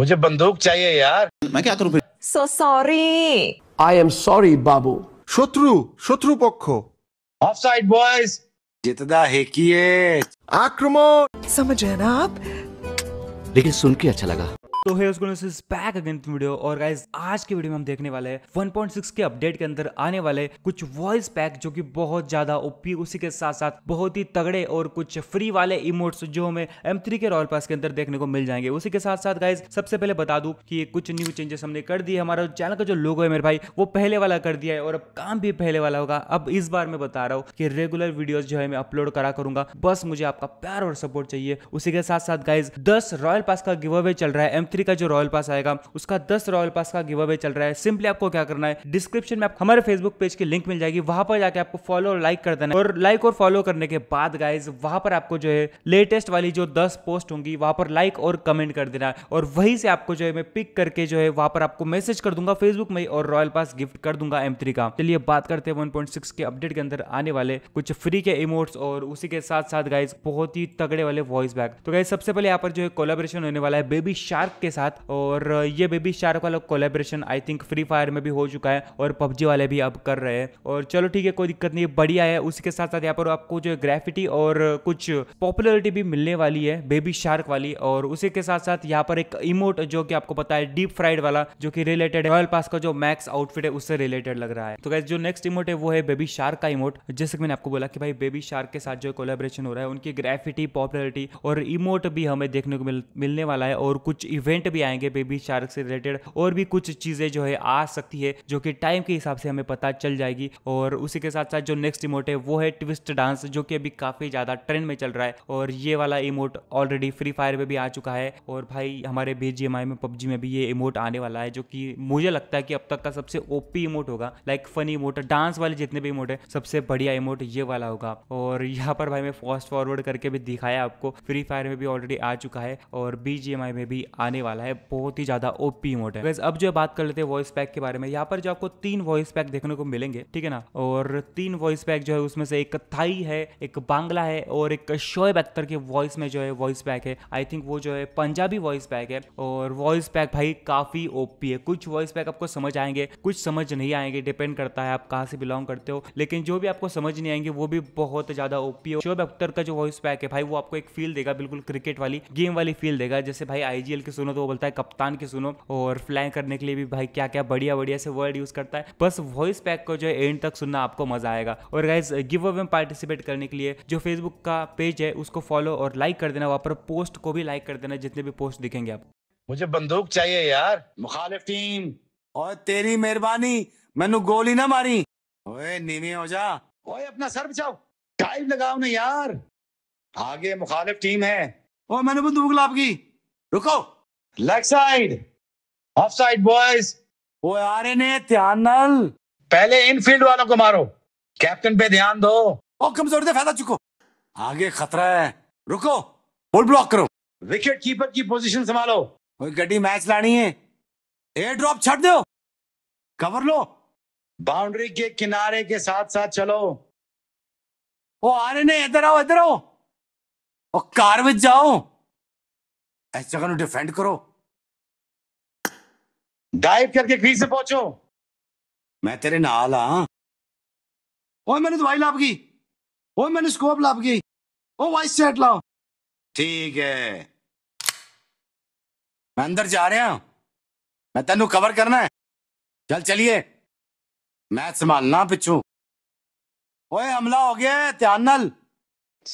मुझे बंदूक चाहिए यार मैं क्या करूं फिर so sorry I am sorry बाबू शत्रु शत्रु पक्ष ऑफ साइड बॉयज जितना हेकिए आक्रमण समझ है ना आप लेकिन सुन के अच्छा लगा तो है उसको बैक अगेन वीडियो और गाइज आज के वीडियो में हम देखने वाले हैं 1.6 के अपडेट के अंदर आने वाले कुछ वॉइस पैक जो कि बहुत ज्यादा ओपी उसी के साथ साथ बहुत ही तगड़े और कुछ फ्री वाले इमोट्स जो हमें एम के रॉयल पास के अंदर देखने को मिल जाएंगे उसी के साथ साथ गाइज सबसे पहले बता दू की कुछ न्यू चेंजेस हमने कर दिए हमारा चैनल का जो लोगो है मेरे भाई वो पहले वाला कर दिया है और अब काम भी पहले वाला होगा अब इस बार मैं बता रहा हूँ कि रेगुलर वीडियो जो है मैं अपलोड करा करूंगा बस मुझे आपका प्यार और सपोर्ट चाहिए उसी के साथ साथ गाइज दस रॉयल पास का गिव अवे चल रहा है एम थ्री का जो रॉयल पास आएगा उसका दस रॉयल पास का गिव अवे चल रहा है सिंपली आपको क्या करना है डिस्क्रिप्शन में आप हमारे फेसबुक पेज की लिंक मिल जाएगी वहां पर जाके आपको फॉलो और लाइक कर देना और लाइक और फॉलो करने के बाद गाइज वहां पर आपको जो है लेटेस्ट वाली जो दस पोस्ट होंगी वहां पर लाइक और कमेंट कर देना और वहीं से आपको जो है मैं पिक करके जो है वहां पर आपको मैसेज कर दूंगा फेसबुक में और रॉयल पास गिफ्ट कर दूंगा एम का चलिए बात करते हैं वन के अपडेट के अंदर आने वाले कुछ फ्री के इमोट्स और उसी के साथ साथ गाइज बहुत ही तगड़े वाले वॉइस बैक तो गाइज सबसे पहले यहाँ पर जो है कोलाबोरेशन होने वाला है बेबी शार्क के के साथ और ये बेबी शार्क वाला collaboration I think free fire में भी हो चुका है और पबजी वाले भी अब कर रहे हैं और चलो ठीक है कोई दिक्कत नहीं बढ़िया है उसके साथ साथ यहाँ पर आपको जो ग्रेफिटी और कुछ पॉपुलरिटी भी मिलने वाली है बेबी शार्क वाली और उसी के साथ साथ यहाँ पर एक इमोट जो कि आपको पता है डीप फ्राइड वाला जो कि रिलेटेड है रॉयल पास का जो मैक्स आउटफिट है उससे रिलेटेड लग रहा है तो जो नेक्स्ट इमोट है वो है बेबी शार्क का इमोट जैसे कि मैंने आपको बोला कि भाई बेबी शार्क के साथ जो कोलेब्रेशन हो रहा है उनकी ग्रेफिटी पॉपुलरिटी और इमोट भी हमें देखने को मिल, मिलने वाला है और कुछ इवेंट इवेंट भी आएंगे बेबी शार्क से रिलेटेड और भी कुछ चीज़ें जो है आ सकती है जो कि टाइम के हिसाब से हमें पता चल जाएगी और उसी के साथ साथ जो नेक्स्ट इमोट है वो है ट्विस्ट डांस जो कि अभी काफ़ी ज़्यादा ट्रेंड में चल रहा है और ये वाला इमोट ऑलरेडी फ्री फायर में भी आ चुका है और भाई हमारे बी में पबजी में भी ये इमोट आने वाला है जो कि मुझे लगता है कि अब तक का सबसे ओपी इमोट होगा लाइक फनी इमोट डांस वाले जितने भी इमोट है सबसे बढ़िया इमोट ये वाला होगा और यहाँ पर भाई मैं फास्ट फॉरवर्ड करके भी दिखाया आपको फ्री फायर में भी ऑलरेडी आ चुका है और बी में भी आने आने वाला है बहुत ही ज़्यादा ओपी मोड है अब जो बात कर लेते हैं वॉइस पैक के बारे में यहाँ पर जो आपको तीन वॉइस पैक देखने को मिलेंगे ठीक है ना और तीन वॉइस पैक जो है उसमें से एक थाई है एक बांग्ला है और एक शोएब अख्तर के वॉइस में जो है वॉइस पैक है आई थिंक वो जो है पंजाबी वॉइस पैक है और वॉइस पैक भाई काफ़ी ओपी है कुछ वॉइस पैक आपको समझ आएंगे कुछ समझ नहीं आएंगे डिपेंड करता है आप कहाँ से बिलोंग करते हो लेकिन जो भी आपको समझ नहीं आएंगे वो भी बहुत ज़्यादा ओपी है शोएब अख्तर का जो वॉइस पैक है भाई वो आपको एक फील देगा बिल्कुल क्रिकेट वाली गेम वाली फील देगा जैसे भाई आईजीएल के सुनो सुनो तो वो बोलता है कप्तान की सुनो और फ्लाई करने के लिए भी भाई क्या क्या बढ़िया बढ़िया से वर्ड यूज करता है बस वॉइस पैक को जो है एंड तक सुनना आपको मजा आएगा और गाइज गिव अवे में पार्टिसिपेट करने के लिए जो फेसबुक का पेज है उसको फॉलो और लाइक कर देना वहां पर पोस्ट को भी लाइक कर देना जितने भी पोस्ट दिखेंगे आप मुझे बंदूक चाहिए यार मुखालिफ टीम और तेरी मेहरबानी मैनू गोली ना मारी ओए नीमी हो जा ओए अपना सर बचाओ टाइम लगाओ ना यार आगे मुखालिफ टीम है ओ मैंने बंदूक लाभ की रुको leg side off side boys वो आ रहे ने ध्यान नल पहले इनफील्ड वालों को मारो कैप्टन पे ध्यान दो और कमजोर दे फायदा चुको आगे खतरा है रुको बॉल ब्लॉक करो विकेट कीपर की पोजीशन संभालो कोई गड्डी मैच लानी है एयर ड्रॉप छट दो कवर लो बाउंड्री के किनारे के साथ साथ चलो ओ रहे ने इधर आओ इधर आओ और कार में जाओ जगह डिफेंड करो डाइव करके फिर से पहुंचो मैं तेरे नाल हाँ ओए मैंने दवाई लाभ की ओए मैंने स्कोप लाभ की ओ वाइस सेट लाओ ठीक है मैं अंदर जा रहा हूं मैं तेन कवर करना है चल चलिए मैं संभालना पिछू ओए हमला हो गया ध्यान नल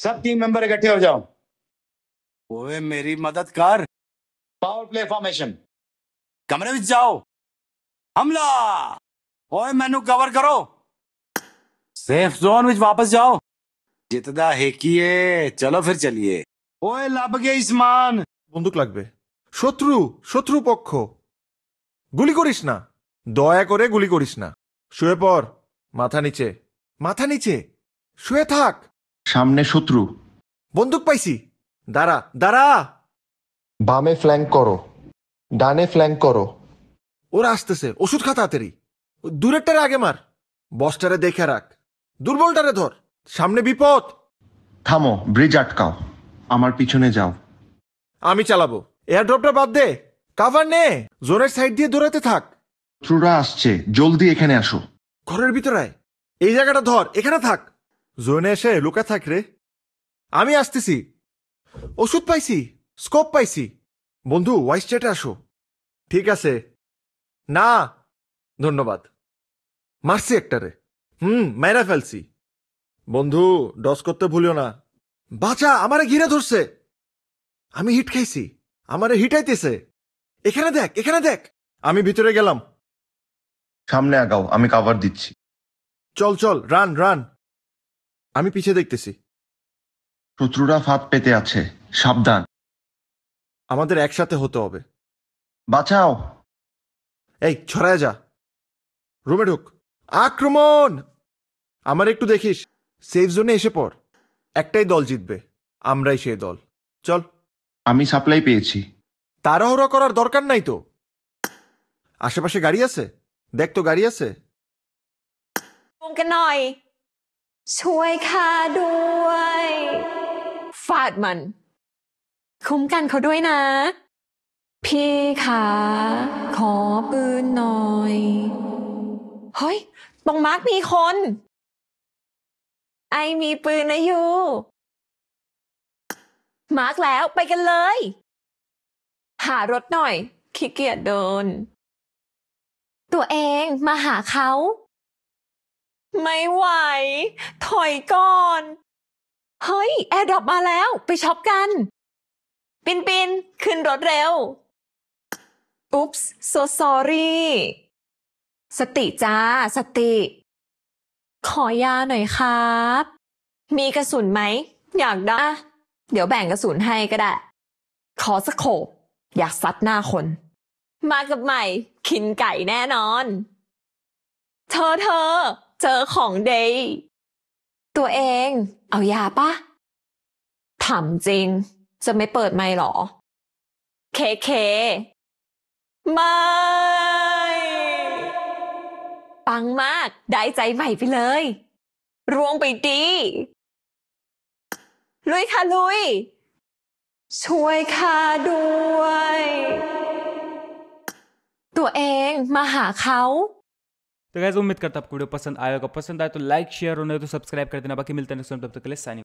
सब टीम मेंबर इकट्ठे हो जाओ ओए मेरी मदद कर पावर प्ले फॉर्मेशन ਕਮਰੇ ਵਿੱਚ ਜਾਓ ਹਮਲਾ ਓਏ ਮੈਨੂੰ ਕਵਰ ਕਰੋ ਸੇਫ ਜ਼ੋਨ ਵਿੱਚ ਵਾਪਸ ਜਾਓ জিতদা হেকিয়ে চলো ফির চলিয়ে ওই লাভগে ইসমান বন্দুক লাগবে শত্রু শত্রু পক্ষ গুলি করিস না দয়া করে গুলি করিস না শুয়ে পর মাথা নিচে মাথা নিচে শুয়ে থাক সামনে শত্রু বন্দুক পাইছি দাঁড়া দাঁড়া বামে ফ্ল্যাঙ্ক করো ডানে ফ্ল্যাঙ্ক করো ওরা আসতেছে ওষুধ খা তাড়াতাড়ি দূরেরটারে আগে মার বসটারে দেখে রাখ দুর্বলটারে ধর সামনে বিপদ থামো ব্রিজ আটকাও আমার পিছনে যাও আমি চালাবো এয়ারড্রপটা বাদ দে কাভার নে জোরের সাইড দিয়ে দৌড়াতে থাক শত্রুরা আসছে জলদি এখানে আসো ঘরের ভিতরে আয়। এই জায়গাটা ধর এখানে থাক জোনে এসে লুকা থাক রে আমি আসতেছি ওষুধ পাইছি স্কোপ পাইছি বন্ধু ওয়াইস চ্যাটে আসো ঠিক আছে না ধন্যবাদ মারছি একটারে হুম মাইরা ফেলছি বন্ধু ডস করতে ভুলিও না বাঁচা আমারে ঘিরে ধরছে আমি হিট খাইছি আমারে হিটাইতেছে এখানে দেখ এখানে দেখ আমি ভিতরে গেলাম সামনে আগাও আমি কাভার দিচ্ছি চল চল রান রান আমি পিছিয়ে দেখতেছি শত্রুরা ফাঁদ পেতে আছে সাবধান আমাদের একসাথে হতে হবে বাঁচাও এই ছড়ায় যা রুমে ঢুক আক্রমণ আমার একটু দেখিস সেফ জোনে এসে পর একটাই দল জিতবে আমরাই সেই দল চল আমি সাপ্লাই পেয়েছি তাড়াহুড়া করার দরকার নাই তো আশেপাশে গাড়ি আছে দেখ তো গাড়ি আছে งกันหน่อยช่วยข้าด้วยคุ้มกันเขาด้วยนะ พี่ขาขอปืนหน่อย เฮ้ยตรงมาร์กมีคน ไอมีปืนนะยูมาร์กแล้วไปกันเลย หารถหน่อยขี้เกียจเดิน ตัวเองมาหาเขา ไม่ไหว ถอยก่อน เฮ้ย แอร์ดรอปมาแล้ว ไปช็อปกันปินปินขึ้นรถเร็ว อุ๊ปส์ so sorry สติจ้าสติ ขอยาหน่อยครับ มีกระสุนไหม อยากได้ เดี๋ยวแบ่งกระสุนให้ก็ได้ ขอสักโขบอยากซัดหน้าคน มากับใหม่ขินไก่แน่นอน เธอเธอ เจอของเดย์ ตัวเอง เอายาปะถามจริงจะไม่เปิดไม่หรอ เคเคไม่ ปังมาก ได้ใจใหม่ไปเลยรวงไปดี ลุยค่ะลุย ช่วยข้าด้วย ตัวเองมาหาเขา तो गैस उम्मीद करता आपको वीडियो पसंद आएगा पसंद आए तो लाइक शेयर और नहीं तो सब्सक्राइब कर देना बाकी मिलते हैं नेक्स्ट तब तक के लिए साइन